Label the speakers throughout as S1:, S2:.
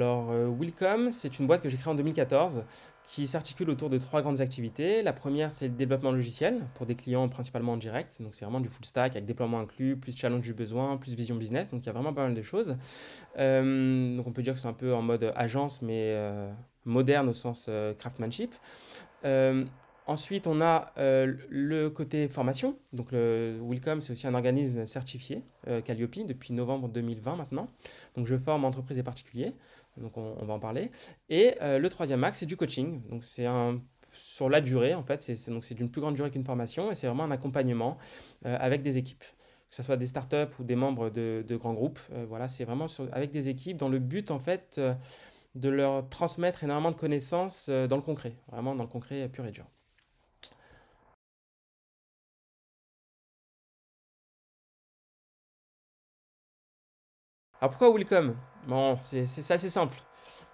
S1: Alors, euh, Willcom, c'est une boîte que j'ai créée en 2014 qui s'articule autour
S2: de trois grandes activités. La première, c'est le développement logiciel pour des clients principalement en direct. Donc, c'est vraiment du full stack avec déploiement inclus, plus challenge du besoin, plus vision business. Donc, il y a vraiment pas mal de choses. Euh, donc, on peut dire que c'est un peu en mode agence, mais euh, moderne au sens craftsmanship. Ensuite, on a euh, le côté formation. Donc, le Willcom, c'est aussi un organisme certifié euh, depuis novembre 2020 maintenant. Donc, je forme entreprises et particuliers. Donc, on, va en parler. Et euh, le troisième axe, c'est du coaching. Donc, c'est sur la durée, en fait. C'est donc c'est d'une plus grande durée qu'une formation et c'est vraiment un accompagnement euh, avec des équipes que ce soit des startups ou des membres de, grands groupes. voilà, c'est vraiment avec des équipes dans le but en fait de leur transmettre énormément de connaissances dans le concret, vraiment dans
S1: le concret pur et dur. Alors pourquoi Willcom
S2: Bon, c'est assez simple.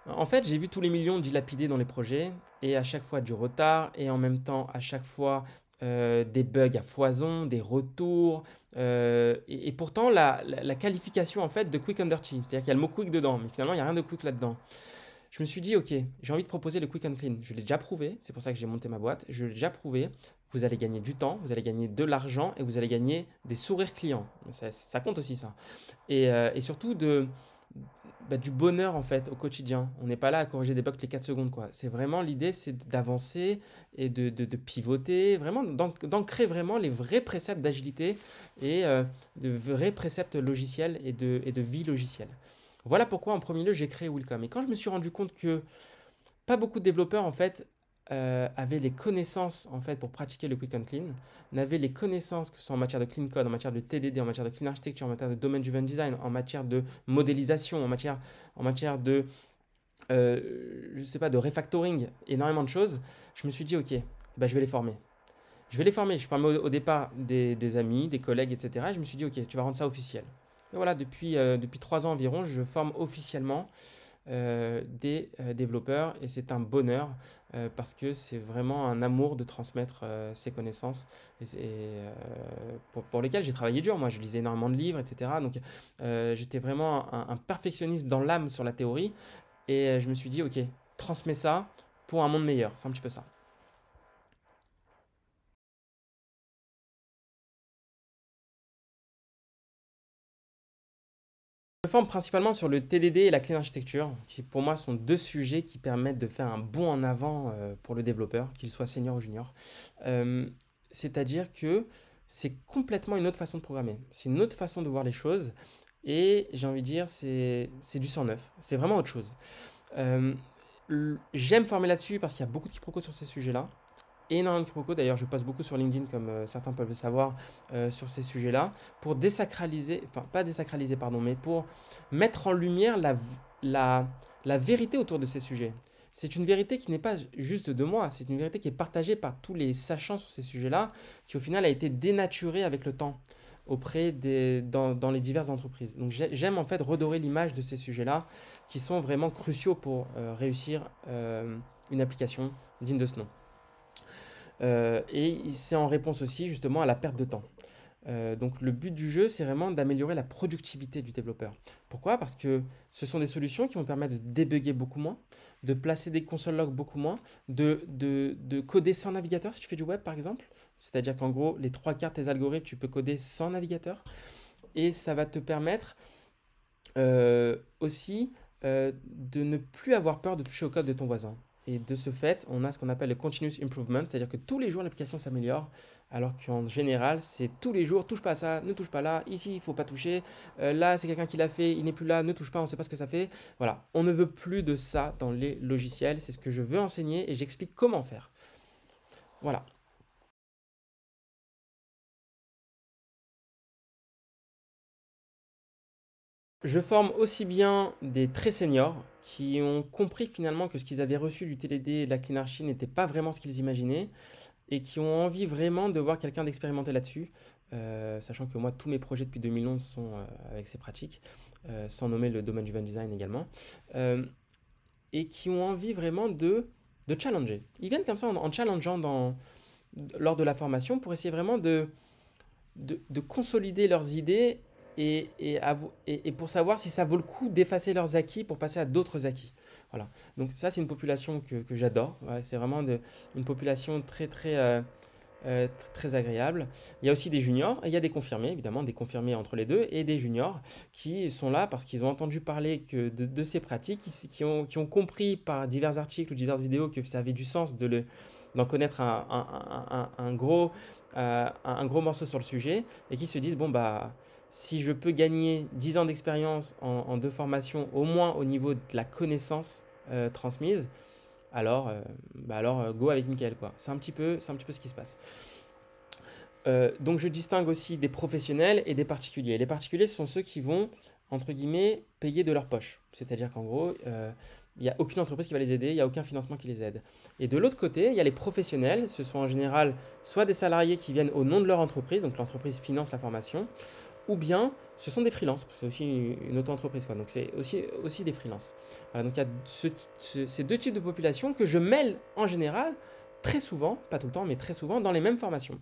S2: En fait, j'ai vu tous les millions dilapidés dans les projets et à chaque fois du retard et en même temps à chaque fois euh, des bugs à foison, des retours. Euh, et, pourtant, la, qualification en fait de quick under c'est-à-dire qu'il y a le mot quick dedans, mais finalement, il n'y a rien de quick là-dedans je me suis dit, ok, j'ai envie de proposer le quick and clean. Je l'ai déjà prouvé, c'est pour ça que j'ai monté ma boîte. Je l'ai déjà prouvé. Vous allez gagner du temps, vous allez gagner de l'argent et vous allez gagner des sourires clients. Ça, compte aussi ça. Et, euh, surtout de, bah, du bonheur en fait au quotidien. On n'est pas là à corriger des bugs les 4 secondes quoi. C'est vraiment l'idée, c'est d'avancer et de, pivoter, vraiment d'ancrer vraiment les vrais préceptes d'agilité et euh, de vrais préceptes logiciels et et de vie logicielle. Voilà pourquoi en premier lieu j'ai créé Willcom. Et quand je me suis rendu compte que pas beaucoup de développeurs en fait euh, avaient les connaissances en fait pour pratiquer le Quick and Clean, n'avaient les connaissances que ce soit en matière de clean code, en matière de TDD, en matière de clean architecture, en matière de domaine driven design, en matière de modélisation, en matière, en matière de euh, je sais pas de refactoring, énormément de choses. Je me suis dit ok, bah, je vais les former. Je vais les former. Je formais au, départ des, amis, des collègues, etc. je me suis dit ok, tu vas rendre ça officiel voilà, depuis, euh, trois depuis ans environ, je forme officiellement euh, des euh, développeurs et c'est un bonheur parce que c'est vraiment un amour de transmettre ces connaissances et, pour, lesquelles j'ai travaillé dur. Moi, je lisais énormément de livres, etc. Donc j'étais vraiment un, un perfectionniste dans l'âme sur la théorie et je me suis dit, ok, transmets ça pour un monde meilleur. C'est un petit peu ça.
S1: Je me forme principalement sur le TDD et
S2: la clean architecture, qui pour moi sont deux sujets qui permettent de faire un bond en avant euh, pour le développeur, qu'il soit senior ou junior. Euh, c'est-à-dire que c'est complètement une autre façon de programmer, c'est une autre façon de voir les choses, et j'ai envie de dire, c'est du neuf, c'est vraiment autre chose. Euh, j'aime former là-dessus parce qu'il y a beaucoup de quiproquos sur ces sujets-là énormément de quiproquos. D'ailleurs, je passe beaucoup sur LinkedIn, comme euh, certains peuvent le savoir, euh, sur ces sujets-là, pour désacraliser, enfin, pas désacraliser, pardon, mais pour mettre en lumière la, la, la vérité autour de ces sujets. C'est une vérité qui n'est pas juste de moi, c'est une vérité qui est partagée par tous les sachants sur ces sujets-là, qui au final a été dénaturée avec le temps auprès des dans, dans les diverses entreprises. Donc j'aime en fait redorer l'image de ces sujets-là qui sont vraiment cruciaux pour euh, réussir une application digne de ce nom. Euh, et c'est en réponse aussi justement à la perte de temps. Euh, donc le but du jeu, c'est vraiment d'améliorer la productivité du développeur. Pourquoi Parce que ce sont des solutions qui vont permettre de débugger beaucoup moins, de placer des consoles log beaucoup moins, de, de, coder sans navigateur si tu fais du web par exemple. C'est-à-dire qu'en gros, les trois quarts de tes algorithmes, tu peux coder sans navigateur. Et ça va te permettre euh, aussi de ne plus avoir peur de toucher au code de ton voisin. Et de ce fait, on a ce qu'on appelle le continuous improvement, c'est-à-dire que tous les jours l'application s'améliore, alors qu'en général, c'est tous les jours, touche pas à ça, ne touche pas là, ici il ne faut pas toucher, euh, là c'est quelqu'un qui l'a fait, il n'est plus là, ne touche pas, on ne sait pas ce que ça fait. Voilà, on ne veut plus de ça dans les logiciels, c'est ce que je veux enseigner et j'explique comment faire.
S1: Voilà. Je forme aussi bien des
S2: très seniors qui ont compris finalement que ce qu'ils avaient reçu du TLD et de la clinarchie n'était pas vraiment ce qu'ils imaginaient, et qui ont envie vraiment de voir quelqu'un d'expérimenter là-dessus, euh, sachant que moi, tous mes projets depuis 2011 sont euh, avec ces pratiques, euh, sans nommer le domaine du van design également, et qui ont envie vraiment de, de challenger. Ils viennent comme ça en, challengeant dans, lors de la formation pour essayer vraiment de, de, de consolider leurs idées et, et, pour savoir si ça vaut le coup d'effacer leurs acquis pour passer à d'autres acquis. Voilà. Donc ça, c'est une population que, que j'adore. c'est vraiment de, une population très très, euh, euh, très agréable. Il y a aussi des juniors, et il y a des confirmés, évidemment, des confirmés entre les deux, et des juniors qui sont là parce qu'ils ont entendu parler que de, ces pratiques, qui, ont, qui ont compris par divers articles ou diverses vidéos que ça avait du sens de le d'en connaître un, un, un, gros, euh, un gros morceau sur le sujet, et qui se disent, bon, bah, si je peux gagner 10 ans d'expérience en, deux formations, au moins au niveau de la connaissance euh, transmise, alors, euh, bah alors euh, go avec Michael. C'est un, petit peu, un petit peu ce qui se passe. donc je distingue aussi des professionnels et des particuliers. Les particuliers ce sont ceux qui vont, entre guillemets, payer de leur poche. C'est-à-dire qu'en gros, il n'y a aucune entreprise qui va les aider, il n'y a aucun financement qui les aide. Et de l'autre côté, il y a les professionnels, ce sont en général soit des salariés qui viennent au nom de leur entreprise, donc l'entreprise finance la formation, ou bien ce sont des freelances, c'est aussi une auto-entreprise, donc c'est aussi, aussi des freelances. donc il y a ces deux types de populations que je mêle en général, très souvent, pas tout le temps, mais très souvent, dans les mêmes formations.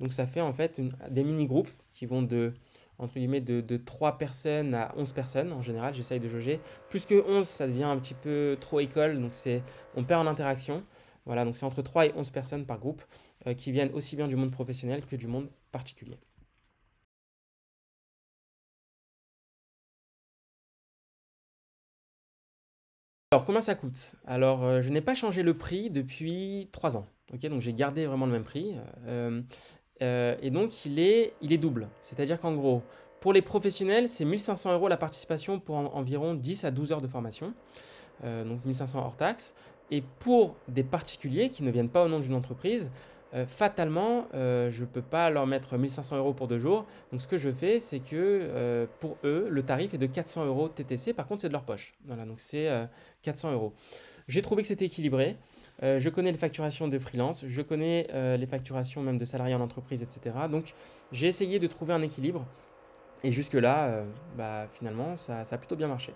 S2: Donc ça fait en fait des mini-groupes qui vont de, entre guillemets, de, 3 personnes à 11 personnes en général, j'essaye de jauger. Plus que 11, ça devient un petit peu trop école, donc c'est, on perd en interaction. Voilà, donc c'est entre
S1: 3 et 11 personnes par groupe euh, qui viennent aussi bien du monde professionnel que du monde particulier. Alors combien ça coûte Alors euh, je n'ai pas changé le prix depuis
S2: trois ans. ok donc j'ai gardé vraiment le même prix. Euh, euh, et donc il est, il est double. C'est-à-dire qu'en gros, pour les professionnels, c'est 1500 euros la participation pour environ 10 à 12 heures de formation. donc 1500 hors taxe. Et pour des particuliers qui ne viennent pas au nom d'une entreprise, euh, fatalement, euh, je ne peux pas leur mettre 1500 euros pour deux jours. Donc ce que je fais, c'est que euh, pour eux, le tarif est de 400 euros TTC. Par contre, c'est de leur poche. Voilà, donc c'est 400 euros. J'ai trouvé que c'était équilibré. je connais les facturations de freelance, je connais les facturations même de salariés en entreprise, etc. Donc j'ai essayé de trouver
S1: un équilibre. Et jusque-là, bah, finalement, ça a plutôt bien marché.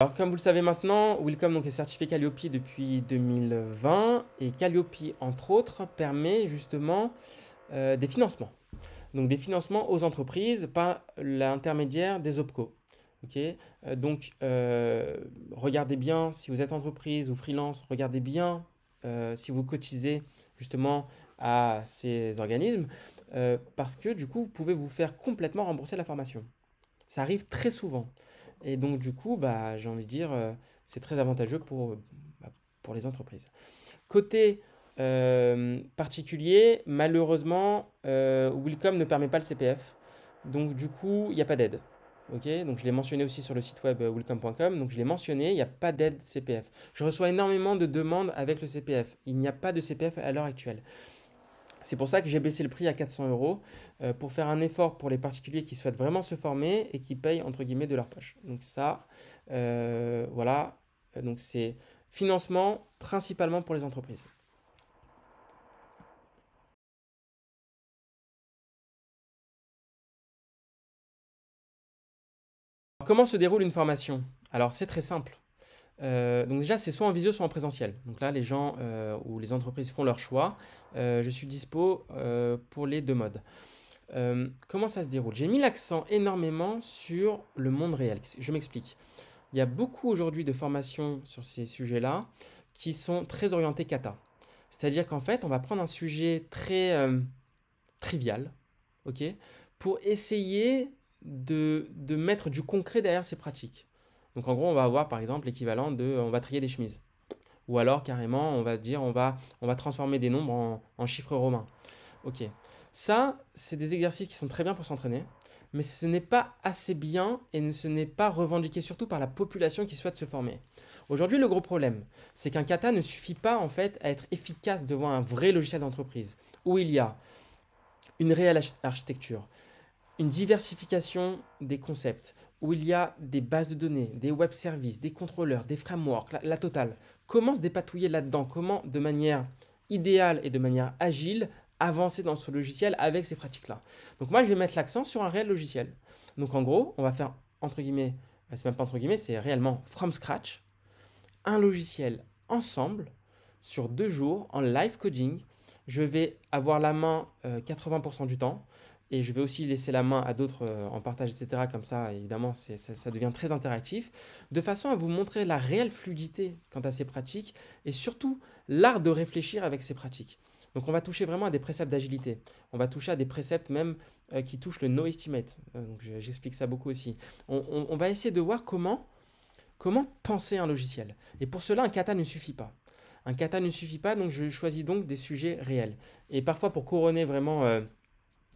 S1: Alors comme vous le savez maintenant, Wilcom est certifié Calliope
S2: depuis 2020 et Calliope entre autres permet justement euh, des financements. Donc des financements aux entreprises par l'intermédiaire des OPCO. Euh, donc euh, regardez bien si vous êtes entreprise ou freelance, regardez bien si vous cotisez justement à ces organismes parce que du coup vous pouvez vous faire complètement rembourser la formation. Ça arrive très souvent. Et donc, du coup, bah, j'ai envie de dire, euh, c'est très avantageux pour, bah, pour les entreprises. Côté euh, particulier, malheureusement, euh, Willcom ne permet pas le CPF. Donc, du coup, il n'y a pas d'aide. donc, je l'ai mentionné aussi sur le site web euh, willcom.com. Donc, je l'ai mentionné, il n'y a pas d'aide CPF. Je reçois énormément de demandes avec le CPF. Il n'y a pas de CPF à l'heure actuelle. C'est pour ça que j'ai baissé le prix à 400 euros euh, pour faire un effort pour les particuliers qui souhaitent vraiment se former et qui payent entre guillemets de leur poche. Donc ça, euh, voilà, euh, donc c'est financement
S1: principalement pour les entreprises. comment se déroule une formation Alors c'est très simple. Euh, donc déjà, c'est soit en visio, soit en
S2: présentiel. Donc là, les gens euh, ou les entreprises font leur choix. Euh, je suis dispo pour les deux modes. comment ça se déroule J'ai mis l'accent énormément sur le monde réel. Je m'explique. Il y a beaucoup aujourd'hui de formations sur ces sujets-là qui sont très orientées kata. C'est-à-dire qu'en fait, on va prendre un sujet très trivial, ok, pour essayer de mettre du concret derrière ces pratiques. Donc en gros, on va avoir par exemple l'équivalent de on va trier des chemises. Ou alors carrément, on va dire on va, on va transformer des nombres en, chiffres romains. Ok. Ça, c'est des exercices qui sont très bien pour s'entraîner, mais ce n'est pas assez bien et ce n'est pas revendiqué surtout par la population qui souhaite se former. Aujourd'hui, le gros problème, c'est qu'un kata ne suffit pas en fait à être efficace devant un vrai logiciel d'entreprise où il y a une réelle architecture, une diversification des concepts, où il y a des bases de données, des web services, des contrôleurs, des frameworks, la, totale. Comment se dépatouiller là-dedans Comment, de manière idéale et de manière agile, avancer dans ce logiciel avec ces pratiques-là Donc moi, je vais mettre l'accent sur un réel logiciel. Donc en gros, on va faire, entre guillemets, euh, c'est même pas entre guillemets, c'est réellement from scratch, un logiciel ensemble sur deux jours en live coding. Je vais avoir la main 80% euh, du temps et je vais aussi laisser la main à d'autres euh, en partage, etc. Comme ça, évidemment, ça, ça, devient très interactif, de façon à vous montrer la réelle fluidité quant à ces pratiques et surtout l'art de réfléchir avec ces pratiques. Donc on va toucher vraiment à des préceptes d'agilité. On va toucher à des préceptes même euh, qui touchent le no estimate. Euh, donc j'explique ça beaucoup aussi. On, on, va essayer de voir comment, comment penser un logiciel. Et pour cela, un kata ne suffit pas. Un kata ne suffit pas, donc je choisis donc des sujets réels. Et parfois, pour couronner vraiment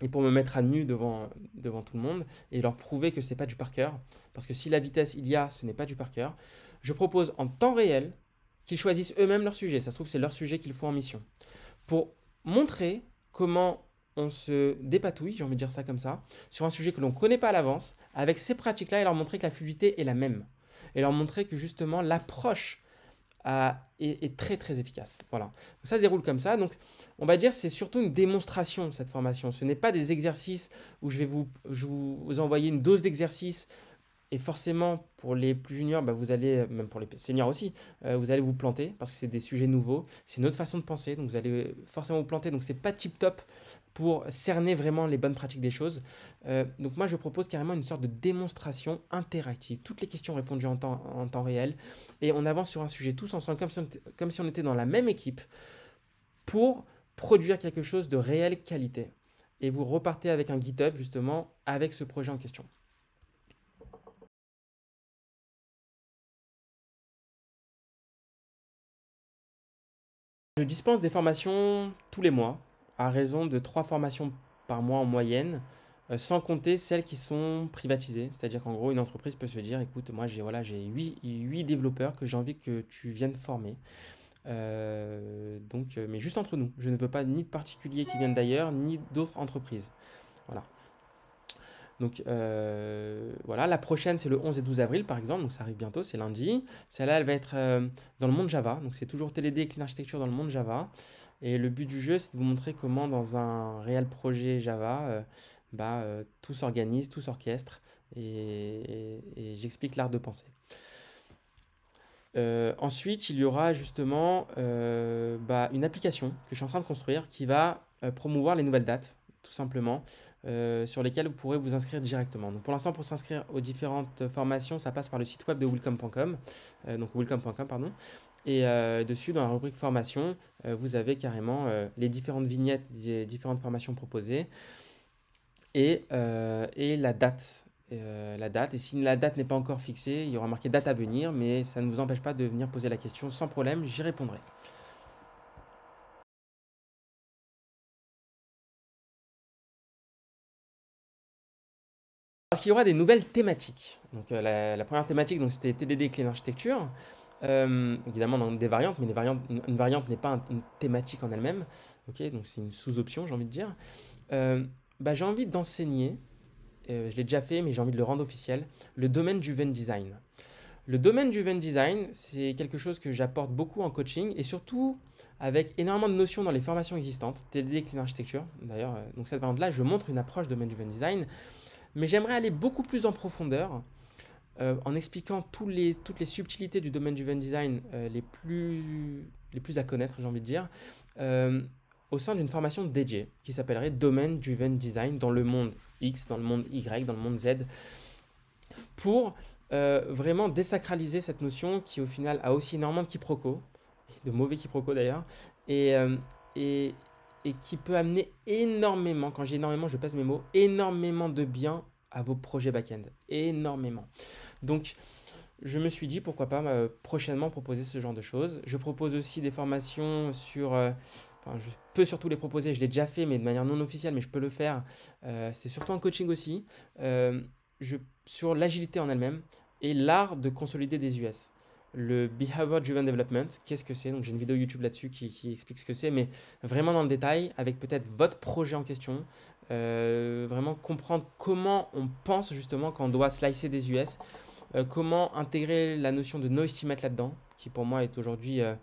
S2: et pour me mettre à nu devant, devant tout le monde et leur prouver que ce n'est pas du par cœur. Parce que si la vitesse il y a, ce n'est pas du par cœur. Je propose en temps réel qu'ils choisissent eux-mêmes leur sujet. Ça se trouve, c'est leur sujet qu'ils font en mission. Pour montrer comment on se dépatouille, j'ai envie de dire ça comme ça, sur un sujet que l'on ne connaît pas à l'avance, avec ces pratiques-là et leur montrer que la fluidité est la même. Et leur montrer que justement l'approche euh, est, très très efficace. Voilà. ça se déroule comme ça. Donc on va dire c'est surtout une démonstration cette formation. Ce n'est pas des exercices où je vais vous, je vous envoyer une dose d'exercices et forcément, pour les plus juniors, bah, vous allez, euh, même pour les seniors aussi, euh, vous allez vous planter parce que c'est des sujets nouveaux, c'est une autre façon de penser, donc vous allez euh, forcément vous planter. Donc ce n'est pas tip top pour cerner vraiment les bonnes pratiques des choses. donc moi, je propose carrément une sorte de démonstration interactive. Toutes les questions répondues en temps, réel et on avance sur un sujet tous ensemble comme comme si on était dans la même équipe pour produire quelque chose de réelle qualité.
S1: Et vous repartez avec un GitHub justement avec ce projet en question. Je dispense des formations tous les mois, à raison de trois
S2: formations par mois en moyenne, euh, sans compter celles qui sont privatisées. C'est-à-dire qu'en gros, une entreprise peut se dire, écoute, moi j'ai voilà, 8, 8 développeurs que j'ai envie que tu viennes former. Euh, donc, euh, mais juste entre nous, je ne veux pas ni de particuliers qui viennent d'ailleurs, ni d'autres entreprises. Voilà. Donc euh, voilà, la prochaine c'est le 11 et 12 avril par exemple, donc ça arrive bientôt, c'est lundi. Celle-là elle va être euh, dans le monde Java, donc c'est toujours TLD et Clean Architecture dans le monde Java. Et le but du jeu c'est de vous montrer comment dans un réel projet Java, euh, bah, tout s'organise, tout s'orchestre, et, j'explique l'art de penser. ensuite, il y aura justement bah, une application que je suis en train de construire qui va promouvoir les nouvelles dates tout simplement, euh, sur lesquels vous pourrez vous inscrire directement. Donc pour l'instant, pour s'inscrire aux différentes formations, ça passe par le site web de welcome.com. Euh, donc welcome.com, pardon. Et euh, dessus, dans la rubrique formation, vous avez carrément les différentes vignettes des différentes formations proposées et, la date. la date. Et si la date n'est pas encore fixée, il y aura marqué date à venir, mais ça ne vous empêche pas de venir poser la question sans problème, j'y
S1: répondrai. Parce qu'il y aura des nouvelles thématiques.
S2: Donc euh, la, première thématique, donc c'était TDD Clean Architecture. Euh, évidemment, dans des variantes, mais une, variante n'est pas une thématique en elle-même. Ok, donc c'est une sous-option, j'ai envie de dire. Euh, bah, j'ai envie d'enseigner, je l'ai déjà fait, mais j'ai envie de le rendre officiel, le domaine du Venn Design. Le domaine du Venn Design, c'est quelque chose que j'apporte beaucoup en coaching et surtout avec énormément de notions dans les formations existantes, TDD Clean Architecture d'ailleurs. donc cette variante-là, je montre une approche domaine du Venn Design mais j'aimerais aller beaucoup plus en profondeur euh, en expliquant toutes les subtilités du domaine du vent Design euh, les, plus, à connaître, j'ai envie de dire, euh, au sein d'une formation DJ qui s'appellerait Domaine du Vend Design dans le monde X, dans le monde Y, dans le monde Z, pour vraiment désacraliser cette notion qui au final a aussi énormément de quiproquos, de mauvais quiproquos d'ailleurs, et, et, et qui peut amener énormément, quand j'ai énormément, je passe mes mots, énormément de bien à vos projets back-end. Énormément. Donc, je me suis dit pourquoi pas euh, prochainement proposer ce genre de choses. Je propose aussi des formations sur. Euh, je peux surtout les proposer, je l'ai déjà fait, mais de manière non officielle, mais je peux le faire. Euh, c'est surtout en coaching aussi. sur l'agilité en elle-même et l'art de consolider des US le Behavior Driven Development. Qu'est-ce que c'est Donc j'ai une vidéo YouTube là-dessus qui, explique ce que c'est, mais vraiment dans le détail, avec peut-être votre projet en question, euh, vraiment comprendre comment on pense justement quand on doit slicer des US, euh, comment intégrer la notion de no estimate là-dedans, qui pour moi est aujourd'hui... Euh,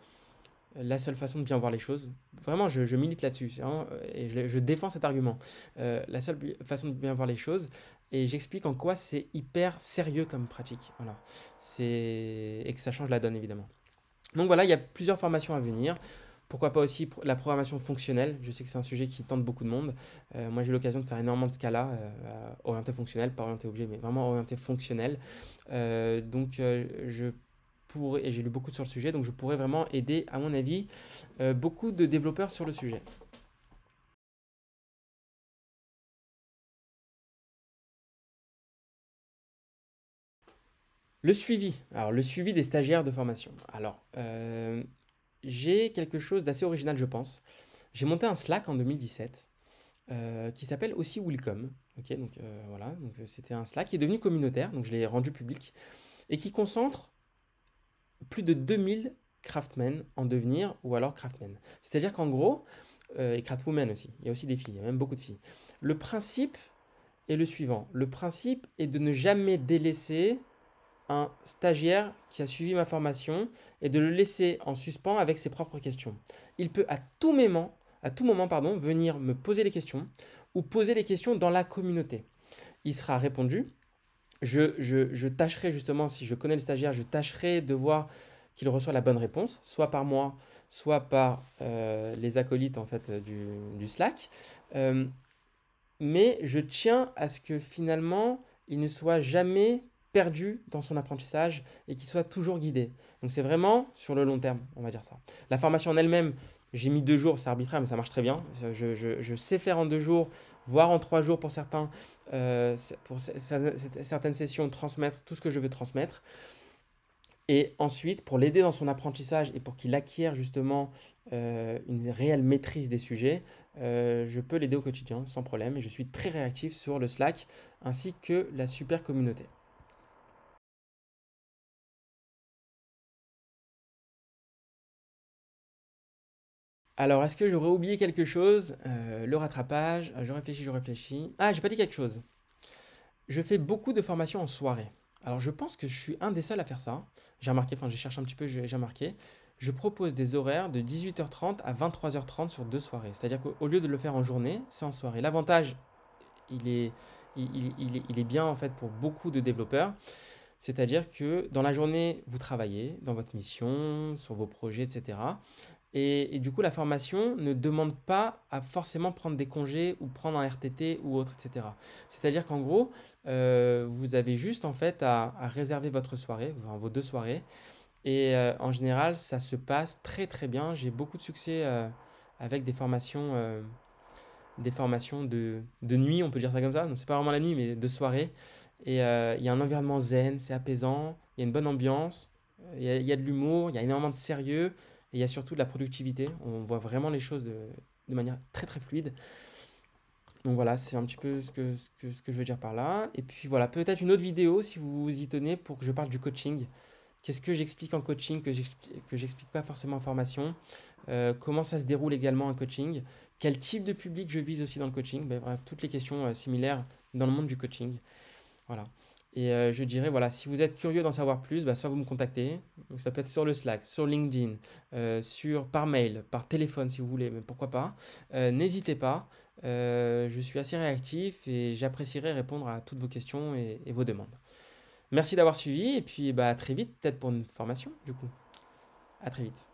S2: la seule façon de bien voir les choses, vraiment je, milite là-dessus, euh, et je, défends cet argument, euh, la seule façon de bien voir les choses, et j'explique en quoi c'est hyper sérieux comme pratique, voilà. et que ça change la donne évidemment. Donc voilà, il y a plusieurs formations à venir. Pourquoi pas aussi la programmation fonctionnelle Je sais que c'est un sujet qui tente beaucoup de monde. Euh, moi, j'ai l'occasion de faire énormément de Scala, orienté fonctionnel, pas orienté objet, mais vraiment orienté fonctionnel. donc, je et j'ai lu beaucoup sur le sujet, donc je pourrais vraiment aider,
S1: à mon avis, euh, beaucoup de développeurs sur le sujet. Le suivi, alors le suivi des stagiaires de formation. Alors, euh,
S2: j'ai quelque chose d'assez original, je pense. J'ai monté un Slack en 2017 euh, qui s'appelle aussi Welcome. Ok, donc voilà, donc c'était un Slack qui est devenu communautaire, donc je l'ai rendu public et qui concentre plus de 2000 craftsmen en devenir ou alors craftsmen. C'est-à-dire qu'en gros, euh, et craftwomen aussi, il y a aussi des filles, il y a même beaucoup de filles. Le principe est le suivant. Le principe est de ne jamais délaisser un stagiaire qui a suivi ma formation et de le laisser en suspens avec ses propres questions. Il peut à tout moment, à tout moment pardon, venir me poser les questions ou poser les questions dans la communauté. Il sera répondu je, tâcherai justement, si je connais le stagiaire, je tâcherai de voir qu'il reçoit la bonne réponse, soit par moi, soit par euh, les acolytes en fait du, Slack. Euh, mais je tiens à ce que finalement, il ne soit jamais perdu dans son apprentissage et qu'il soit toujours guidé. Donc c'est vraiment sur le long terme, on va dire ça. La formation en elle-même, j'ai mis deux jours, c'est arbitraire, mais ça marche très bien. Je, sais faire en deux jours, voire en trois jours pour, certains, euh, pour certaines sessions, transmettre tout ce que je veux transmettre. Et ensuite, pour l'aider dans son apprentissage et pour qu'il acquiert justement euh, une réelle maîtrise des sujets, euh, je peux l'aider au quotidien
S1: sans problème. Et je suis très réactif sur le Slack ainsi que la super communauté. Alors, est-ce que j'aurais oublié quelque chose euh, Le rattrapage,
S2: euh, je réfléchis, je réfléchis. Ah, j'ai pas dit quelque chose. Je fais beaucoup de formations en soirée. Alors, je pense que je suis un des seuls à faire ça. J'ai remarqué, enfin, j'ai cherché un petit peu, j'ai remarqué. Je propose des horaires de 18h30 à 23h30 sur deux soirées. C'est-à-dire qu'au lieu de le faire en journée, c'est en soirée. L'avantage, il est, est, il est bien en fait pour beaucoup de développeurs. C'est-à-dire que dans la journée, vous travaillez dans votre mission, sur vos projets, etc. Et, du coup, la formation ne demande pas à forcément prendre des congés ou prendre un RTT ou autre, etc. C'est-à-dire qu'en gros, euh, vous avez juste en fait à, réserver votre soirée, vos deux soirées. Et euh, en général, ça se passe très très bien. J'ai beaucoup de succès euh, avec des formations, des formations de, de, nuit, on peut dire ça comme ça. Non, c'est pas vraiment la nuit, mais de soirée. Et il y a un environnement zen, c'est apaisant, il y a une bonne ambiance, il il y a de l'humour, il y a énormément de sérieux. Et il y a surtout de la productivité. On voit vraiment les choses de, manière très très fluide. Donc voilà, c'est un petit peu ce que, ce que, je veux dire par là. Et puis voilà, peut-être une autre vidéo si vous vous y tenez pour que je parle du coaching. Qu'est-ce que j'explique en coaching que j'explique pas forcément en formation euh, Comment ça se déroule également un coaching Quel type de public je vise aussi dans le coaching Bref, toutes les questions euh, similaires dans le monde du coaching. Voilà. Et euh, je dirais, voilà, si vous êtes curieux d'en savoir plus, bah, soit vous me contactez, donc ça peut être sur le Slack, sur LinkedIn, euh, sur, par mail, par téléphone si vous voulez, mais pourquoi pas. Euh, n'hésitez pas, je suis assez réactif et j'apprécierais répondre à toutes vos questions et, et vos demandes.
S1: Merci d'avoir suivi et puis bah, à très vite, peut-être pour une formation du coup. À très vite.